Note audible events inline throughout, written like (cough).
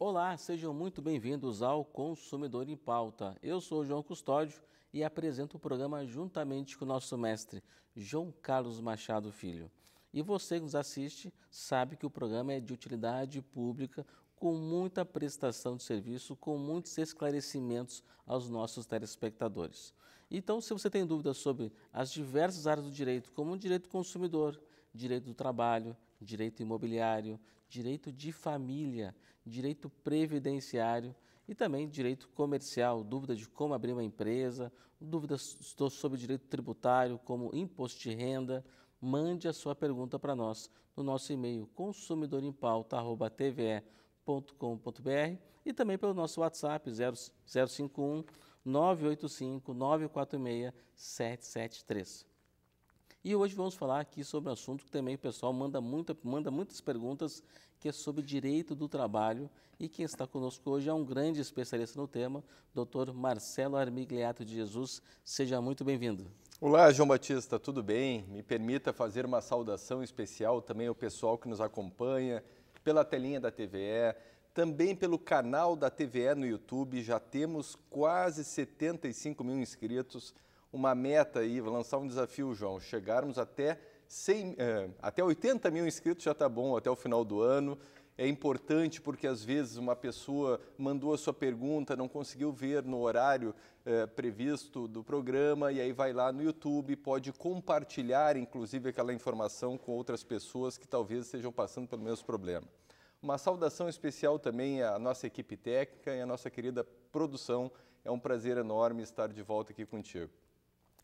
Olá, sejam muito bem-vindos ao Consumidor em Pauta. Eu sou o João Custódio e apresento o programa juntamente com o nosso mestre, João Carlos Machado Filho. E você que nos assiste sabe que o programa é de utilidade pública, com muita prestação de serviço, com muitos esclarecimentos aos nossos telespectadores. Então, se você tem dúvidas sobre as diversas áreas do direito, como direito consumidor, direito do trabalho, direito imobiliário, direito de família, direito previdenciário e também direito comercial, dúvida de como abrir uma empresa, dúvidas sobre direito tributário, como imposto de renda, mande a sua pergunta para nós no nosso e-mail consumidorempauta.tve.com www.cultura.com.br e também pelo nosso WhatsApp 051 985 946 773. E hoje vamos falar aqui sobre um assunto que também o pessoal manda, muita, manda muitas perguntas, que é sobre direito do trabalho. E quem está conosco hoje é um grande especialista no tema, doutor Marcelo Armigliato de Jesus. Seja muito bem-vindo. Olá, João Batista, tudo bem? Me permita fazer uma saudação especial também ao pessoal que nos acompanha, pela telinha da TVE, também pelo canal da TVE no YouTube. Já temos quase 75 mil inscritos. Uma meta aí, vou lançar um desafio, João. Chegarmos até, 100, eh, até 80 mil inscritos já está bom até o final do ano. É importante porque às vezes uma pessoa mandou a sua pergunta, não conseguiu ver no horário eh, previsto do programa e aí vai lá no YouTube, pode compartilhar inclusive aquela informação com outras pessoas que talvez estejam passando pelo mesmo problema. Uma saudação especial também à nossa equipe técnica e à nossa querida produção. É um prazer enorme estar de volta aqui contigo.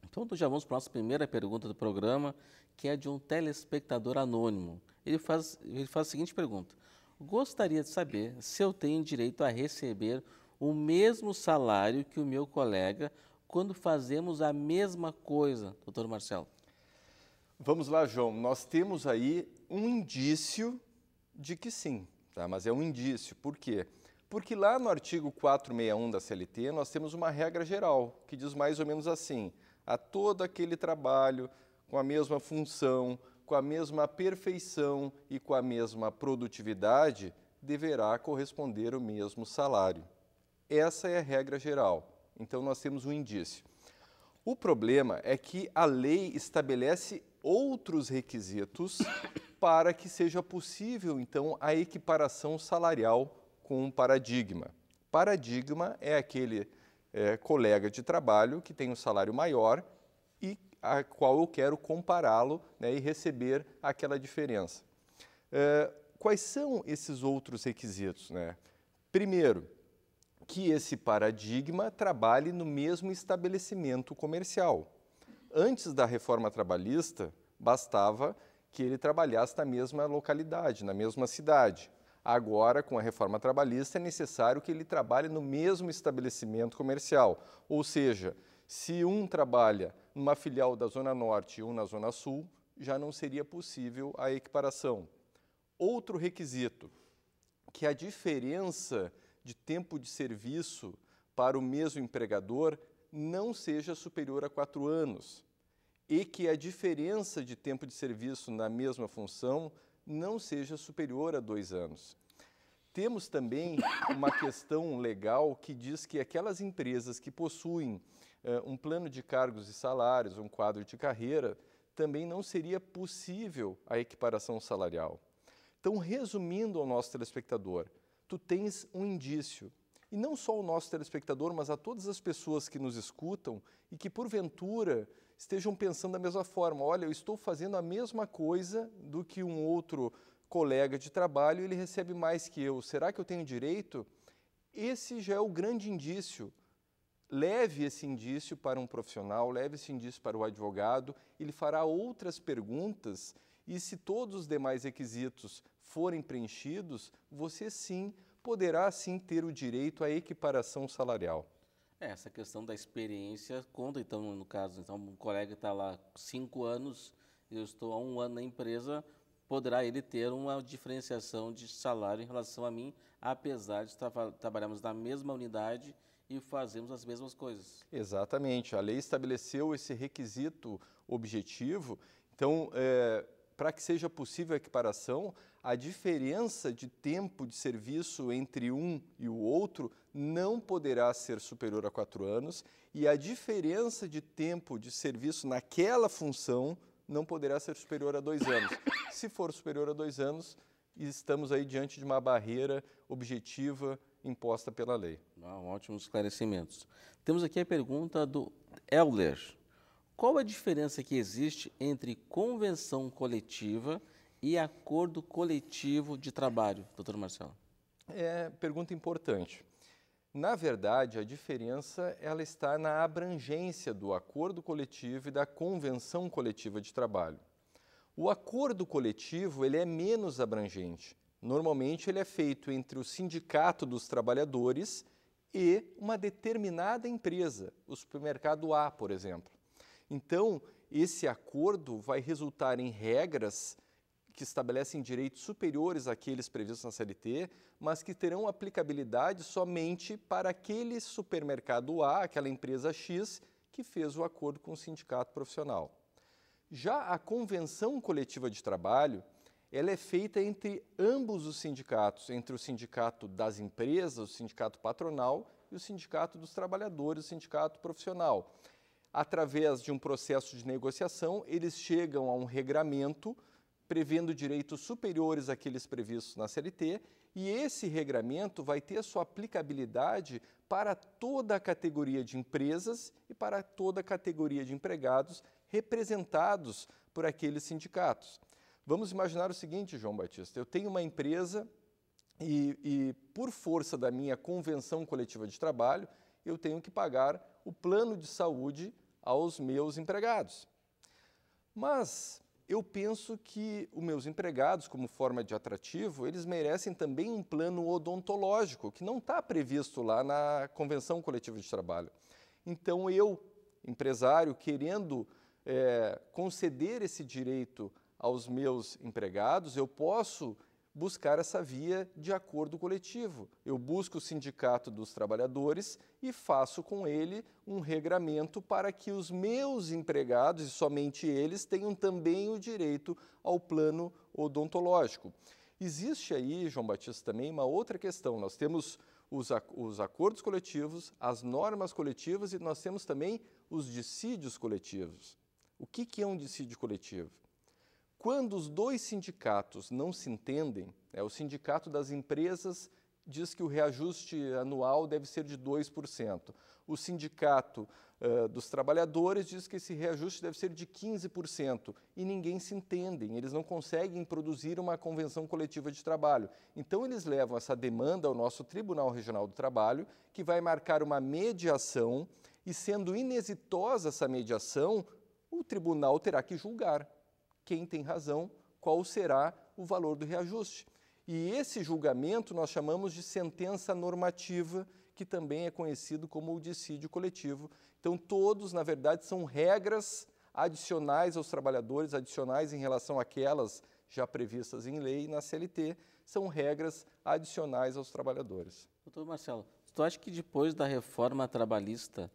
Então, já vamos para a nossa primeira pergunta do programa, que é de um telespectador anônimo. Ele faz, ele faz a seguinte pergunta: Gostaria de saber se eu tenho direito a receber o mesmo salário que o meu colega quando fazemos a mesma coisa, doutor Marcelo? Vamos lá, João. Nós temos aí um indício de que sim, tá? mas é um indício. Por quê? Porque lá no artigo 461 da CLT nós temos uma regra geral que diz mais ou menos assim: a todo aquele trabalho com a mesma função, com a mesma perfeição e com a mesma produtividade deverá corresponder o mesmo salário. Essa é a regra geral. Então nós temos um indício. O problema é que a lei estabelece outros requisitos para que seja possível, então, a equiparação salarial com um paradigma. Paradigma é aquele é, colega de trabalho que tem um salário maior e a qual eu quero compará-lo né, e receber aquela diferença. É, quais são esses outros requisitos? Né? Primeiro, que esse paradigma trabalhe no mesmo estabelecimento comercial. Antes da reforma trabalhista, bastava que ele trabalhasse na mesma localidade, na mesma cidade. Agora, com a reforma trabalhista, é necessário que ele trabalhe no mesmo estabelecimento comercial. Ou seja, se um trabalha numa filial da Zona Norte e um na Zona Sul, já não seria possível a equiparação. Outro requisito, que a diferença de tempo de serviço para o mesmo empregador não seja superior a quatro anos e que a diferença de tempo de serviço na mesma função não seja superior a dois anos. Temos também uma questão legal que diz que aquelas empresas que possuem eh, um plano de cargos e salários, um quadro de carreira, também não seria possível a equiparação salarial. Então, resumindo ao nosso telespectador, tu tens um indício, e não só o nosso telespectador, mas a todas as pessoas que nos escutam e que porventura estejam pensando da mesma forma. Olha, eu estou fazendo a mesma coisa do que um outro colega de trabalho, ele recebe mais que eu. Será que eu tenho direito? Esse já é o grande indício. Leve esse indício para um profissional, leve esse indício para o advogado, ele fará outras perguntas e se todos os demais requisitos forem preenchidos, você sim poderá sim ter o direito à equiparação salarial. É, essa questão da experiência conta, então, no caso, então, um colega está lá cinco anos, eu estou há um ano na empresa, poderá ele ter uma diferenciação de salário em relação a mim, apesar de tra trabalharmos na mesma unidade e fazemos as mesmas coisas. Exatamente, a lei estabeleceu esse requisito objetivo. Então, é, para que seja possível a equiparação, a diferença de tempo de serviço entre um e o outro não poderá ser superior a quatro anos e a diferença de tempo de serviço naquela função não poderá ser superior a dois anos. (coughs) Se for superior a dois anos, estamos aí diante de uma barreira objetiva imposta pela lei. Ah, ótimos esclarecimentos. Temos aqui a pergunta do Elder. Qual a diferença que existe entre convenção coletiva e acordo coletivo de trabalho, doutor Marcelo? É pergunta importante. Na verdade, a diferença ela está na abrangência do acordo coletivo e da convenção coletiva de trabalho. O acordo coletivo ele é menos abrangente. Normalmente ele é feito entre o sindicato dos trabalhadores e uma determinada empresa, o supermercado A, por exemplo. Então, esse acordo vai resultar em regras que estabelecem direitos superiores àqueles previstos na CLT, mas que terão aplicabilidade somente para aquele supermercado A, aquela empresa X, que fez o acordo com o sindicato profissional. Já a convenção coletiva de trabalho, ela é feita entre ambos os sindicatos, entre o sindicato das empresas, o sindicato patronal e o sindicato dos trabalhadores, o sindicato profissional. Através de um processo de negociação, eles chegam a um regramento prevendo direitos superiores àqueles previstos na CLT, e esse regramento vai ter sua aplicabilidade para toda a categoria de empresas e para toda a categoria de empregados representados por aqueles sindicatos. Vamos imaginar o seguinte, João Batista: eu tenho uma empresa e, e por força da minha convenção coletiva de trabalho, eu tenho que pagar o plano de saúde aos meus empregados. Mas eu penso que os meus empregados, como forma de atrativo, eles merecem também um plano odontológico, que não está previsto lá na Convenção Coletiva de Trabalho. Então, eu, empresário, querendo é, conceder esse direito aos meus empregados, eu posso buscar essa via de acordo coletivo. Eu busco o sindicato dos trabalhadores e faço com ele um regramento para que os meus empregados, e somente eles, tenham também o direito ao plano odontológico. Existe aí, João Batista, também uma outra questão. Nós temos os, os acordos coletivos, as normas coletivas e nós temos também os dissídios coletivos. O que, que é um dissídio coletivo? Quando os dois sindicatos não se entendem, é, o sindicato das empresas diz que o reajuste anual deve ser de 2%. O sindicato uh, dos trabalhadores diz que esse reajuste deve ser de 15%. E ninguém se entendem, eles não conseguem produzir uma convenção coletiva de trabalho. Então, eles levam essa demanda ao nosso Tribunal Regional do Trabalho, que vai marcar uma mediação, e sendo inexitosa essa mediação, o tribunal terá que julgar quem tem razão, qual será o valor do reajuste. E esse julgamento nós chamamos de sentença normativa, que também é conhecido como o dissídio coletivo. Então, todos, na verdade, são regras adicionais aos trabalhadores, adicionais em relação àquelas já previstas em lei e na CLT, são regras adicionais aos trabalhadores. Doutor Marcelo, você acha que depois da reforma trabalhista,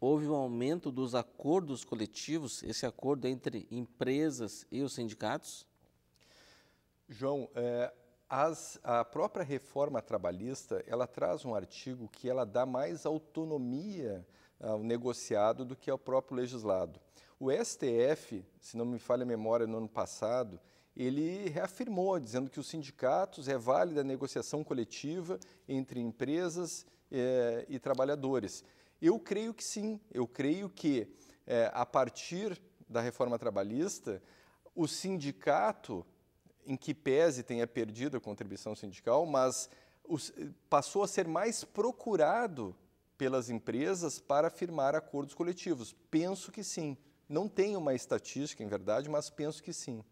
houve um aumento dos acordos coletivos, esse acordo entre empresas e os sindicatos? João, é, as, a própria reforma trabalhista, ela traz um artigo que ela dá mais autonomia ah, ao negociado do que ao próprio legislado. O STF, se não me falha a memória, no ano passado, ele reafirmou, dizendo que os sindicatos é válida a negociação coletiva entre empresas eh, e trabalhadores. Eu creio que sim. Eu creio que, é, a partir da reforma trabalhista, o sindicato, em que pese tenha perdido a contribuição sindical, mas os, passou a ser mais procurado pelas empresas para firmar acordos coletivos? Penso que sim. Não tenho uma estatística, em verdade, mas penso que sim.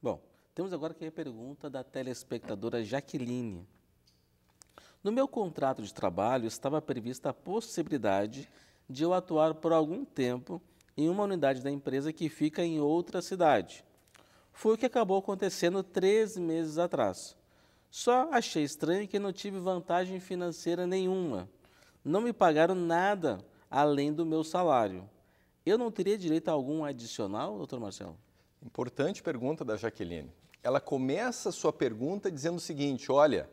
Bom, temos agora aqui a pergunta da telespectadora Jaqueline. No meu contrato de trabalho estava prevista a possibilidade de eu atuar por algum tempo em uma unidade da empresa que fica em outra cidade. Foi o que acabou acontecendo três meses atrás. Só achei estranho que não tive vantagem financeira nenhuma. Não me pagaram nada além do meu salário. Eu não teria direito a algum adicional, doutor Marcelo? Importante pergunta da Jaqueline. Ela começa a sua pergunta dizendo o seguinte: olha,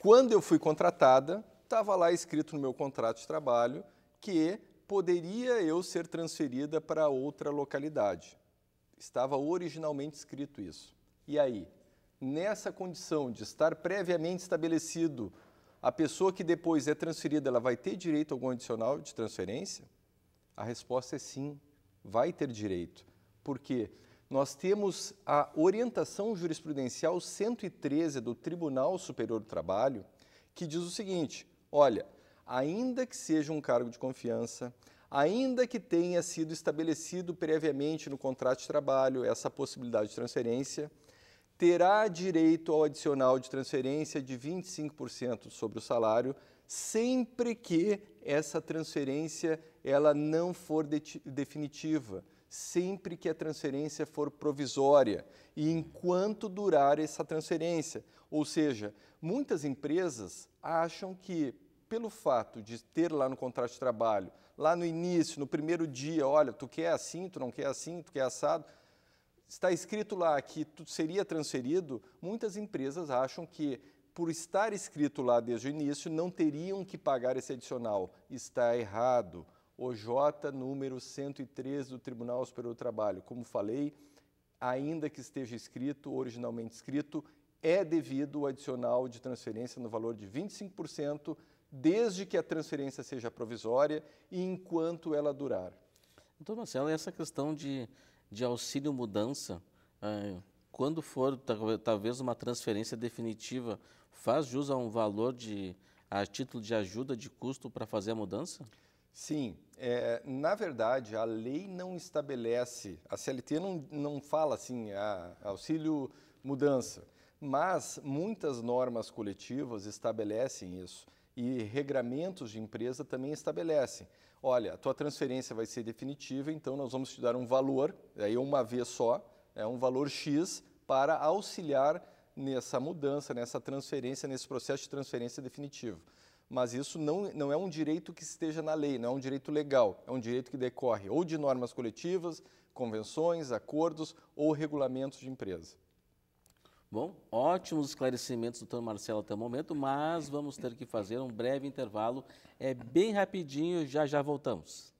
quando eu fui contratada, estava lá escrito no meu contrato de trabalho que poderia eu ser transferida para outra localidade. Estava originalmente escrito isso. E aí, nessa condição de estar previamente estabelecido, a pessoa que depois é transferida, ela vai ter direito a algum adicional de transferência? A resposta é sim, vai ter direito. Por quê? Porque nós temos a orientação jurisprudencial 113 do Tribunal Superior do Trabalho, que diz o seguinte: olha, ainda que seja um cargo de confiança, ainda que tenha sido estabelecido previamente no contrato de trabalho essa possibilidade de transferência, terá direito ao adicional de transferência de 25% sobre o salário, sempre que essa transferência ela não for de definitiva sempre que a transferência for provisória e enquanto durar essa transferência. Ou seja, muitas empresas acham que, pelo fato de ter lá no contrato de trabalho, lá no início, no primeiro dia, olha, tu quer assim, tu não quer assim, tu quer assado, está escrito lá que tu seria transferido, muitas empresas acham que por estar escrito lá desde o início, não teriam que pagar esse adicional. Está errado. OJ número 103 do Tribunal Superior do Trabalho. Como falei, ainda que esteja escrito, originalmente escrito, é devido o adicional de transferência no valor de 25%, desde que a transferência seja provisória e enquanto ela durar. Então, Marcelo, essa questão de, de auxílio mudança, é, quando for talvez uma transferência definitiva, faz jus a um valor de a título de ajuda de custo para fazer a mudança? Sim, é, na verdade, a lei não estabelece, a CLT não, não fala assim, a, ah, auxílio mudança, mas muitas normas coletivas estabelecem isso e regramentos de empresa também estabelecem. Olha, a tua transferência vai ser definitiva, então nós vamos te dar um valor, aí uma vez só, é um valor X para auxiliar nessa mudança, nessa transferência, nesse processo de transferência definitivo mas isso não, não é um direito que esteja na lei, não é um direito legal, é um direito que decorre ou de normas coletivas, convenções, acordos ou regulamentos de empresa. Bom, ótimos esclarecimentos, doutor Marcelo, até o momento, mas vamos ter que fazer um breve intervalo. É bem rapidinho, já já voltamos.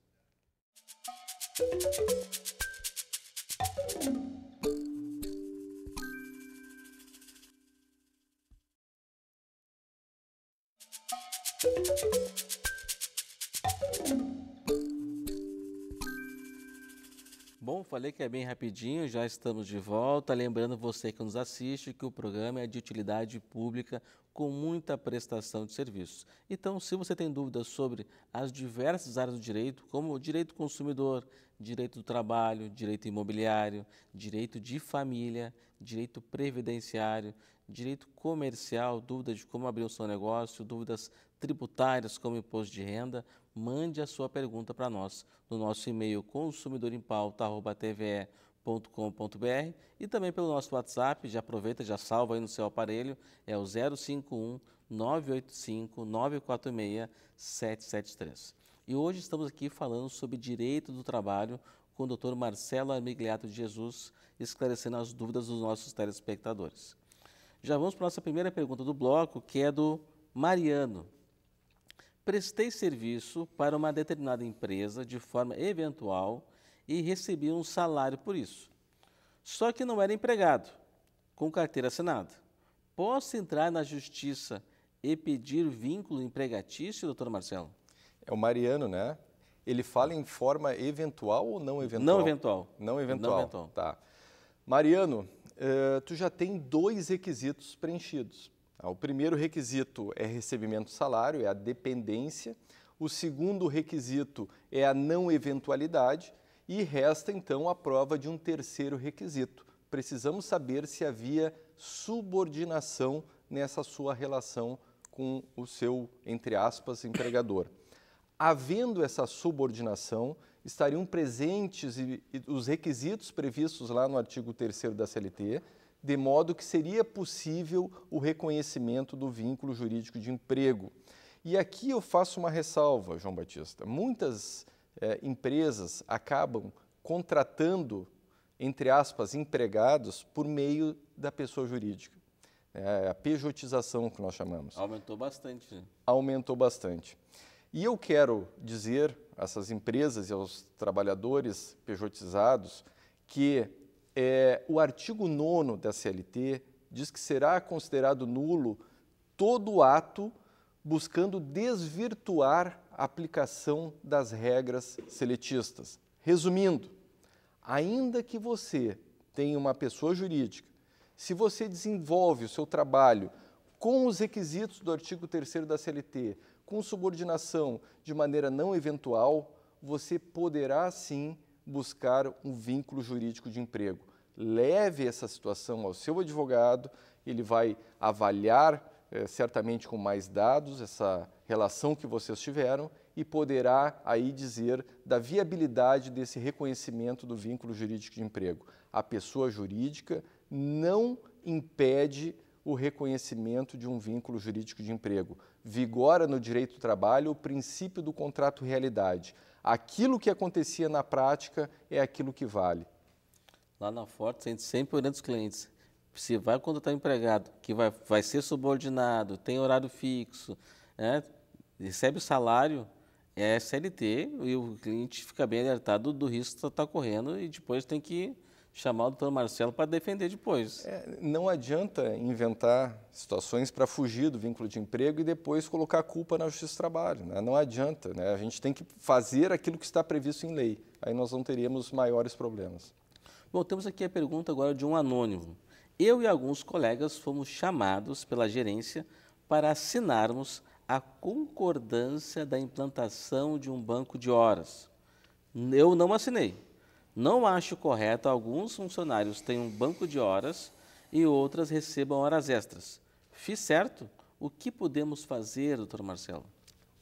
Bom, falei que é bem rapidinho, já estamos de volta. Lembrando você que nos assiste que o programa é de utilidade pública com muita prestação de serviços. Então, se você tem dúvidas sobre as diversas áreas do direito, como direito consumidor, direito do trabalho, direito imobiliário, direito de família, direito previdenciário, direito comercial, dúvidas de como abrir o seu negócio, dúvidas tributárias como imposto de renda, mande a sua pergunta para nós no nosso e-mail consumidorempauta.tve.com.br e também pelo nosso WhatsApp, já aproveita, já salva aí no seu aparelho, é o 051 985 946 773. E hoje estamos aqui falando sobre direito do trabalho com o Dr. Marcelo Armigliato de Jesus, esclarecendo as dúvidas dos nossos telespectadores. Já vamos para a nossa primeira pergunta do bloco, que é do Mariano. Prestei serviço para uma determinada empresa de forma eventual e recebi um salário por isso. Só que não era empregado, com carteira assinada. Posso entrar na justiça e pedir vínculo empregatício, doutor Marcelo? É o Mariano, né? Ele fala em forma eventual ou não eventual? Não eventual. Não eventual. Não eventual. Tá. Mariano, eh, tu já tem dois requisitos preenchidos. Tá? O primeiro requisito é recebimento do salário, é a dependência. O segundo requisito é a não eventualidade. E resta então a prova de um terceiro requisito. Precisamos saber se havia subordinação nessa sua relação com o seu, entre aspas, empregador. Havendo essa subordinação, estariam presentes e, e os requisitos previstos lá no artigo 3 da CLT, de modo que seria possível o reconhecimento do vínculo jurídico de emprego. E aqui eu faço uma ressalva, João Batista. Muitas é, empresas acabam contratando, entre aspas, empregados por meio da pessoa jurídica. É a pejotização que nós chamamos. Aumentou bastante. Né? Aumentou bastante. E eu quero dizer a essas empresas e aos trabalhadores pejotizados que é, o artigo 9 da CLT diz que será considerado nulo todo ato buscando desvirtuar a aplicação das regras seletistas. Resumindo, ainda que você tenha uma pessoa jurídica, se você desenvolve o seu trabalho com os requisitos do artigo 3 da CLT, com subordinação de maneira não eventual, você poderá sim buscar um vínculo jurídico de emprego. Leve essa situação ao seu advogado, ele vai avaliar é, certamente com mais dados essa relação que vocês tiveram e poderá aí dizer da viabilidade desse reconhecimento do vínculo jurídico de emprego. A pessoa jurídica não impede o reconhecimento de um vínculo jurídico de emprego vigora no direito do trabalho o princípio do contrato realidade. Aquilo que acontecia na prática é aquilo que vale. Lá na Forte, a gente sempre orienta os clientes. Se vai contratar tá um empregado que vai, vai ser subordinado, tem horário fixo, né? recebe o salário, é CLT e o cliente fica bem alertado do risco que está tá correndo e depois tem que chamar o doutor Marcelo para defender depois. É, não adianta inventar situações para fugir do vínculo de emprego e depois colocar a culpa na Justiça do Trabalho. Né? Não adianta. Né? A gente tem que fazer aquilo que está previsto em lei. Aí nós não teríamos maiores problemas. Bom, temos aqui a pergunta agora de um anônimo. Eu e alguns colegas fomos chamados pela gerência para assinarmos a concordância da implantação de um banco de horas. Eu não assinei não acho correto alguns funcionários tenham um banco de horas e outras recebam horas extras. Fiz certo? O que podemos fazer, doutor Marcelo?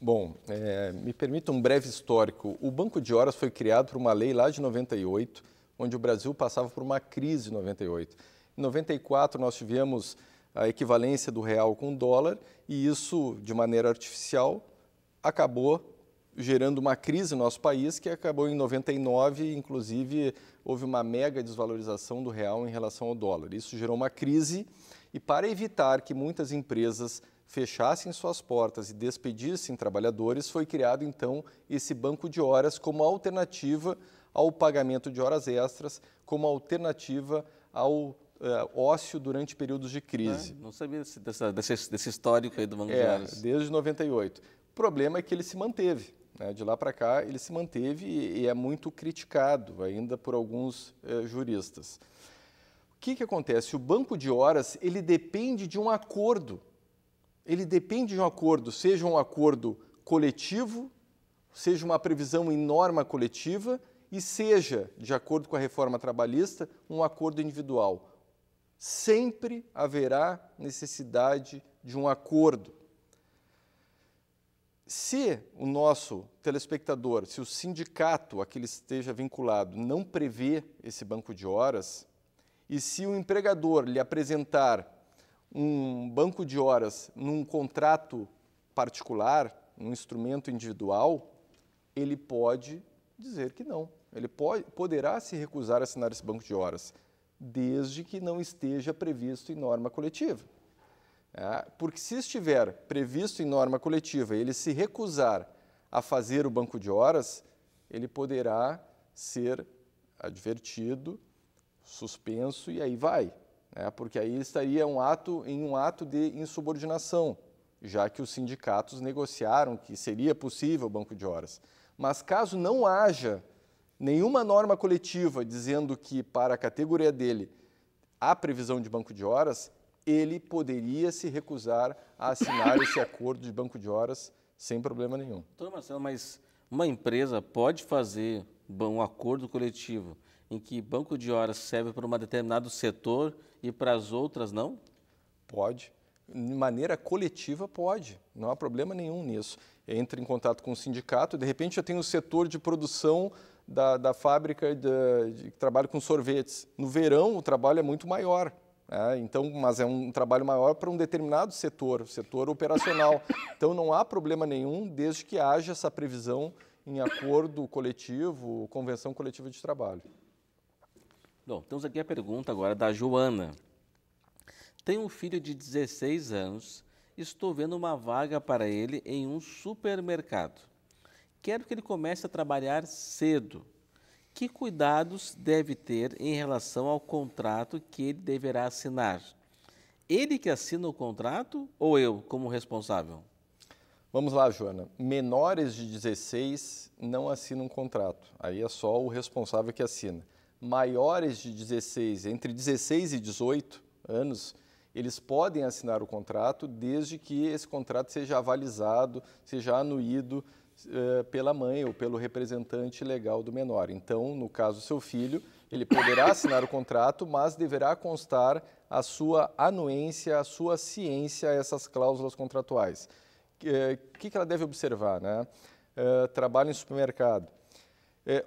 Bom, é, me permita um breve histórico. O banco de horas foi criado por uma lei lá de 98, onde o Brasil passava por uma crise em 98. Em 94, nós tivemos a equivalência do real com o dólar e isso, de maneira artificial, acabou gerando uma crise no nosso país que acabou em 99, inclusive houve uma mega desvalorização do real em relação ao dólar. Isso gerou uma crise e para evitar que muitas empresas fechassem suas portas e despedissem trabalhadores, foi criado então esse banco de horas como alternativa ao pagamento de horas extras, como alternativa ao eh, ócio durante períodos de crise. Não, não sabia desse, desse, desse, histórico aí do Banco é, de Horas. Desde 98. O problema é que ele se manteve. Né? De lá para cá, ele se manteve e é muito criticado ainda por alguns eh, juristas. O que, que acontece? O banco de horas ele depende de um acordo. Ele depende de um acordo, seja um acordo coletivo, seja uma previsão em norma coletiva e seja, de acordo com a reforma trabalhista, um acordo individual. Sempre haverá necessidade de um acordo se o nosso telespectador, se o sindicato a que ele esteja vinculado não prevê esse banco de horas, e se o empregador lhe apresentar um banco de horas num contrato particular, um instrumento individual, ele pode dizer que não. Ele pode, poderá se recusar a assinar esse banco de horas, desde que não esteja previsto em norma coletiva. É, porque se estiver previsto em norma coletiva e ele se recusar a fazer o banco de horas, ele poderá ser advertido, suspenso e aí vai, né? porque aí estaria um ato em um ato de insubordinação, já que os sindicatos negociaram que seria possível o banco de horas. Mas caso não haja nenhuma norma coletiva dizendo que para a categoria dele há previsão de banco de horas, ele poderia se recusar a assinar (coughs) esse acordo de banco de horas sem problema nenhum. Doutor Marcelo, mas uma empresa pode fazer um acordo coletivo em que banco de horas serve para um determinado setor e para as outras não? Pode. De maneira coletiva, pode. Não há problema nenhum nisso. Entra em contato com o sindicato, de repente já tem o setor de produção da, da fábrica de, de, que trabalha com sorvetes. No verão, o trabalho é muito maior. É, então, mas é um trabalho maior para um determinado setor, setor operacional. Então, não há problema nenhum desde que haja essa previsão em acordo coletivo, convenção coletiva de trabalho. Bom, temos aqui a pergunta agora da Joana. Tenho um filho de 16 anos, estou vendo uma vaga para ele em um supermercado. Quero que ele comece a trabalhar cedo, que cuidados deve ter em relação ao contrato que ele deverá assinar? Ele que assina o contrato ou eu, como responsável? Vamos lá, Joana. Menores de 16 não assinam um contrato. Aí é só o responsável que assina. Maiores de 16, entre 16 e 18 anos, eles podem assinar o contrato desde que esse contrato seja avalizado, seja anuído, eh, pela mãe ou pelo representante legal do menor. Então, no caso, seu filho, ele poderá assinar o contrato, mas deverá constar a sua anuência, a sua ciência a essas cláusulas contratuais. O eh, que, ela deve observar? Né? Eh, trabalho em supermercado.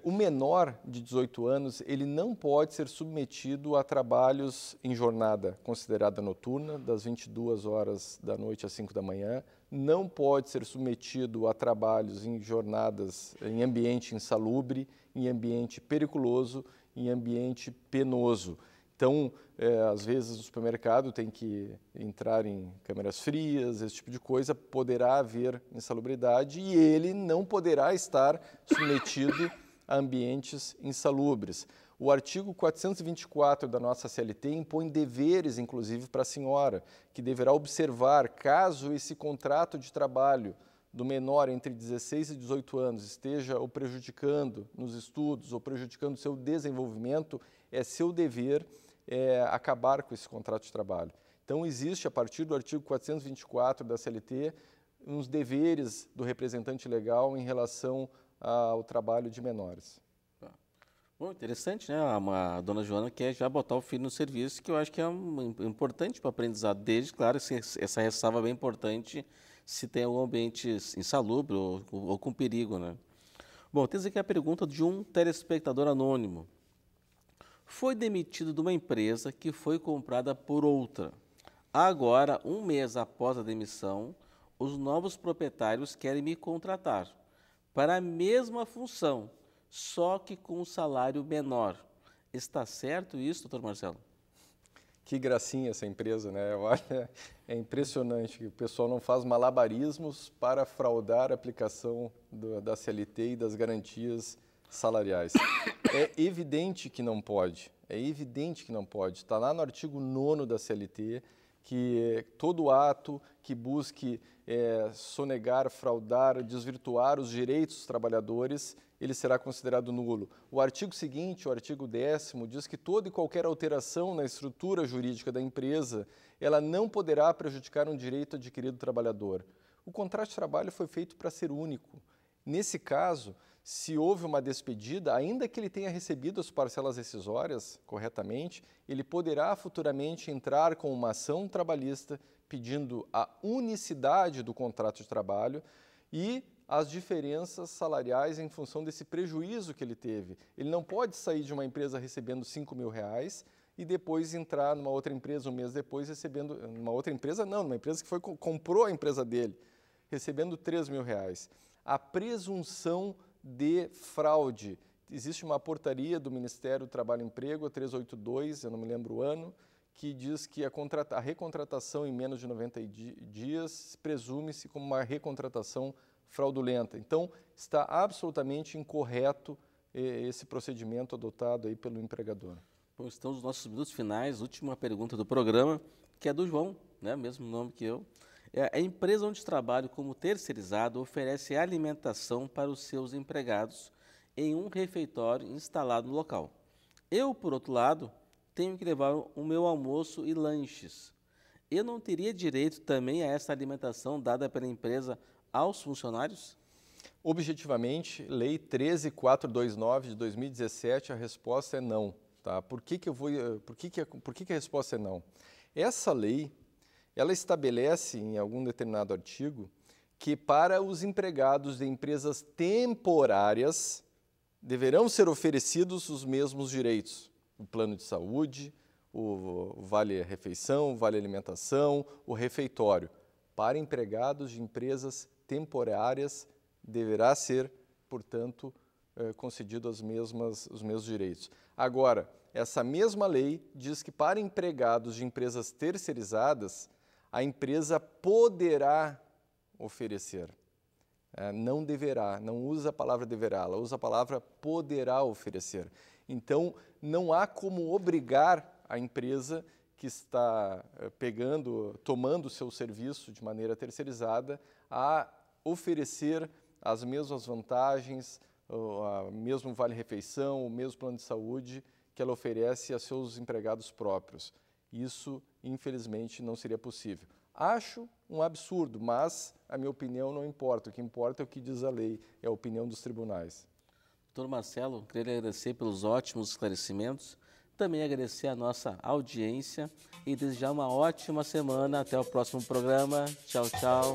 o menor de 18 anos ele não pode ser submetido a trabalhos em jornada considerada noturna, das 22 horas da noite às 5 da manhã, não pode ser submetido a trabalhos em jornadas em ambiente insalubre, em ambiente periculoso, em ambiente penoso. Então, é, às vezes o supermercado tem que entrar em câmeras frias, esse tipo de coisa, poderá haver insalubridade e ele não poderá estar submetido a ambientes insalubres. O artigo 424 da nossa CLT impõe deveres, inclusive, para a senhora, que deverá observar caso esse contrato de trabalho do menor entre 16 e 18 anos esteja o prejudicando nos estudos ou prejudicando seu desenvolvimento, é seu dever é, acabar com esse contrato de trabalho. Então, existe, a partir do artigo 424 da CLT, uns deveres do representante legal em relação ao trabalho de menores. Bom, interessante, né? A, dona Joana quer já botar o filho no serviço, que eu acho que é um, importante para o aprendizado desde, claro, essa ressalva é bem importante se tem algum ambiente insalubre ou, ou com perigo, né? Bom, temos aqui a pergunta de um telespectador anônimo. Foi demitido de uma empresa que foi comprada por outra. Agora, um mês após a demissão, os novos proprietários querem me contratar para a mesma função, só que com um salário menor. Está certo isso, doutor Marcelo? Que gracinha essa empresa, né? (laughs) Olha, é impressionante que o pessoal não faz malabarismos para fraudar a aplicação do, da CLT e das garantias salariais. (coughs) É evidente que não pode, é evidente que não pode. Está lá no artigo 9 da CLT, que todo ato que busque é, sonegar, fraudar, desvirtuar os direitos dos trabalhadores, ele será considerado nulo. O artigo seguinte, o artigo 10, diz que toda e qualquer alteração na estrutura jurídica da empresa, ela não poderá prejudicar um direito adquirido do trabalhador. O contrato de trabalho foi feito para ser único. Nesse caso, se houve uma despedida, ainda que ele tenha recebido as parcelas rescisórias corretamente, ele poderá futuramente entrar com uma ação trabalhista pedindo a unicidade do contrato de trabalho e as diferenças salariais em função desse prejuízo que ele teve. Ele não pode sair de uma empresa recebendo 5 mil reais e depois entrar numa outra empresa um mês depois recebendo, numa outra empresa não, numa empresa que foi comprou a empresa dele, recebendo 3 mil reais. A presunção de fraude. Existe uma portaria do Ministério do Trabalho e Emprego, 382, eu não me lembro o ano, que diz que a, a recontratação em menos de 90 di dias presume-se como uma recontratação fraudulenta. Então, está absolutamente incorreto eh, esse procedimento adotado aí pelo empregador. Bom, estamos nos nossos minutos finais, última pergunta do programa, que é do João, né? mesmo nome que eu. É, a empresa onde trabalho como terceirizado oferece alimentação para os seus empregados em um refeitório instalado no local. Eu, por outro lado, tenho que levar o meu almoço e lanches. Eu não teria direito também a essa alimentação dada pela empresa aos funcionários? Objetivamente, Lei 13429 de 2017, a resposta é não. Tá? Por, que, que, eu vou, eh, por, que, que, por que, que a resposta é não? Essa lei ela estabelece em algum determinado artigo que para os empregados de empresas temporárias deverão ser oferecidos os mesmos direitos, o plano de saúde, o vale refeição, o vale alimentação, o refeitório. Para empregados de empresas temporárias deverá ser, portanto, eh, concedido as mesmas, os mesmos direitos. Agora, essa mesma lei diz que para empregados de empresas terceirizadas a empresa poderá oferecer. É, não deverá, não usa a palavra deverá, ela usa a palavra poderá oferecer. Então, não há como obrigar a empresa que está é, pegando, tomando o seu serviço de maneira terceirizada a oferecer as mesmas vantagens, o mesmo vale-refeição, o mesmo plano de saúde que ela oferece a seus empregados próprios. Isso, infelizmente, não seria possível. Acho um absurdo, mas a minha opinião não importa. O que importa é o que diz a lei, é a opinião dos tribunais. Doutor Marcelo, queria agradecer pelos ótimos esclarecimentos, também agradecer a nossa audiência e desejar uma ótima semana. Até o próximo programa. Tchau, tchau.